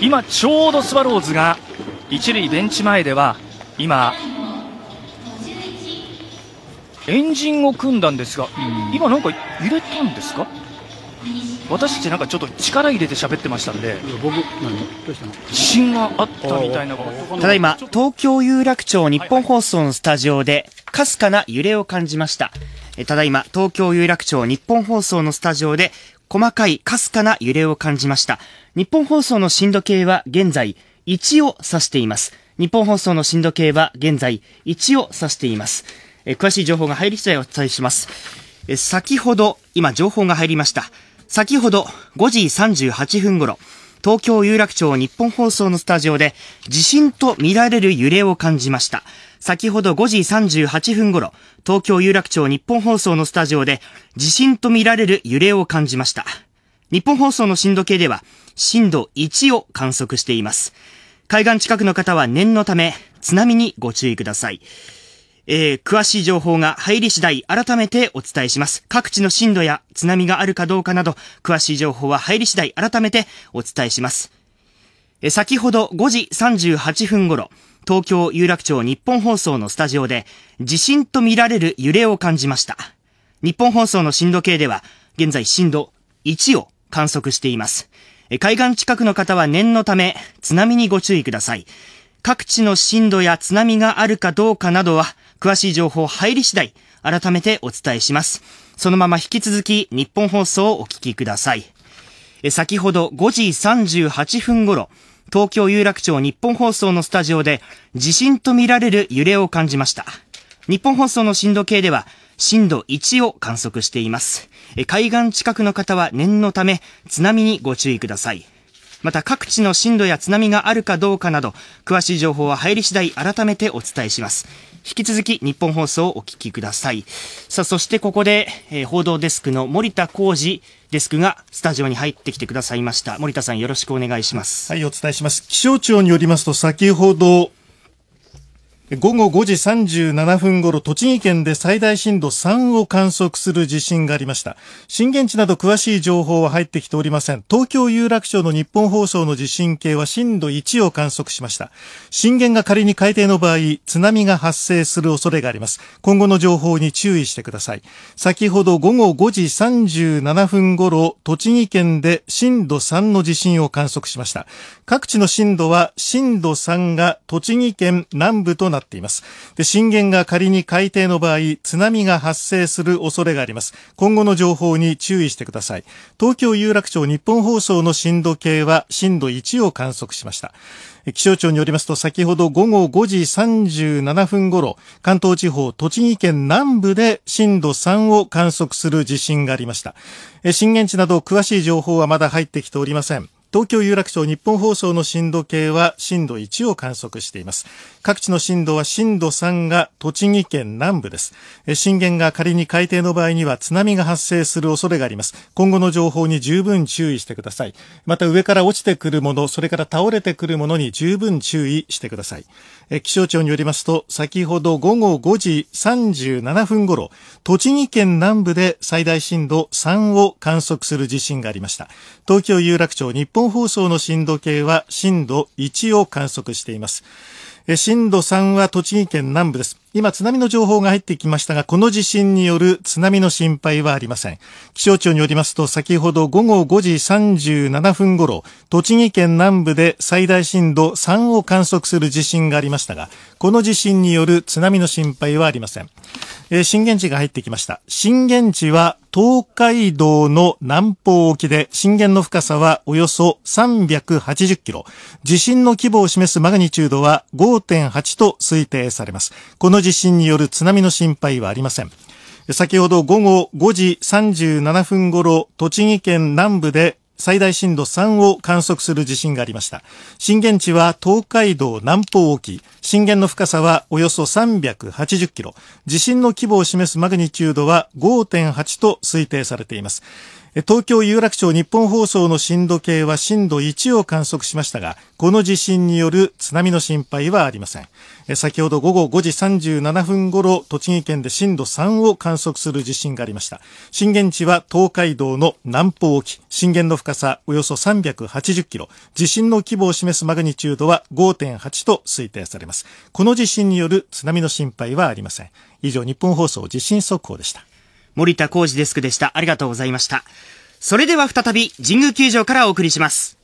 今ちょうどスワローズが一塁ベンチ前では今円陣を組んだんですが、今なんか揺れたんですか私たちなんかちょっと力入れて喋ってましたんで自信があったみたいなただいま東京有楽町日本放送のスタジオでかすかな揺れを感じましたただいま東京有楽町日本放送のスタジオで細かいかすかな揺れを感じました。日本放送の震度計は現在1を指しています。日本放送の震度計は現在1を指しています。え詳しい情報が入り次第お伝えします。え先ほど、今情報が入りました。先ほど5時38分頃、東京有楽町日本放送のスタジオで地震と見られる揺れを感じました。先ほど5時38分頃、東京有楽町日本放送のスタジオで地震と見られる揺れを感じました。日本放送の震度計では震度1を観測しています。海岸近くの方は念のため津波にご注意ください。えー、詳しい情報が入り次第改めてお伝えします。各地の震度や津波があるかどうかなど、詳しい情報は入り次第改めてお伝えします。えー、先ほど5時38分頃、東京有楽町日本放送のスタジオで、地震とみられる揺れを感じました。日本放送の震度計では、現在震度1を観測しています。海岸近くの方は念のため、津波にご注意ください。各地の震度や津波があるかどうかなどは、詳しい情報入り次第、改めてお伝えします。そのまま引き続き、日本放送をお聞きください。先ほど5時38分頃、東京有楽町日本放送のスタジオで、地震とみられる揺れを感じました。日本放送の震度計では、震度1を観測しています。海岸近くの方は念のため、津波にご注意ください。また各地の震度や津波があるかどうかなど、詳しい情報は入り次第改めてお伝えします。引き続き日本放送をお聞きください。さあ、そしてここで、えー、報道デスクの森田浩二デスクがスタジオに入ってきてくださいました。森田さんよろしくお願いします。はい、お伝えします。気象庁によりますと、先ほど、午後5時37分ごろ、栃木県で最大震度3を観測する地震がありました。震源地など詳しい情報は入ってきておりません。東京有楽町の日本放送の地震計は震度1を観測しました。震源が仮に海底の場合、津波が発生する恐れがあります。今後の情報に注意してください。先ほど午後5時37分ごろ、栃木県で震度3の地震を観測しました。各地の震度は震度3が栃木県南部とななっています。で震源が仮に海底の場合、津波が発生する恐れがあります。今後の情報に注意してください。東京有楽町日本放送の震度計は震度1を観測しました。気象庁によりますと先ほど午後5時37分頃、関東地方、栃木県南部で震度3を観測する地震がありました。震源地など詳しい情報はまだ入ってきておりません。東京有楽町日本放送の震度計は震度1を観測しています。各地の震度は震度3が栃木県南部です。震源が仮に海底の場合には津波が発生する恐れがあります。今後の情報に十分注意してください。また上から落ちてくるもの、それから倒れてくるものに十分注意してください。え気象庁によりますと、先ほど午後5時37分ごろ栃木県南部で最大震度3を観測する地震がありました。東京有楽町日本放送の震度計は震度1を観測しています。震度3は栃木県南部です。今、津波の情報が入ってきましたが、この地震による津波の心配はありません。気象庁によりますと、先ほど午後5時37分頃、栃木県南部で最大震度3を観測する地震がありましたが、この地震による津波の心配はありません。えー、震源地が入ってきました。震源地は東海道の南方沖で、震源の深さはおよそ380キロ。地震の規模を示すマグニチュードは5.8と推定されます。この地震による津波の心配はありません。先ほど午後5時37分頃、栃木県南部で最大震度3を観測する地震がありました。震源地は東海道南方沖、震源の深さはおよそ380キロ、地震の規模を示すマグニチュードは5.8と推定されています。東京有楽町日本放送の震度計は震度1を観測しましたが、この地震による津波の心配はありません。先ほど午後5時37分頃、栃木県で震度3を観測する地震がありました。震源地は東海道の南方沖、震源の深さおよそ380キロ、地震の規模を示すマグニチュードは5.8と推定されます。この地震による津波の心配はありません。以上、日本放送地震速報でした。森田浩二デスクでした。ありがとうございました。それでは再び神宮球場からお送りします。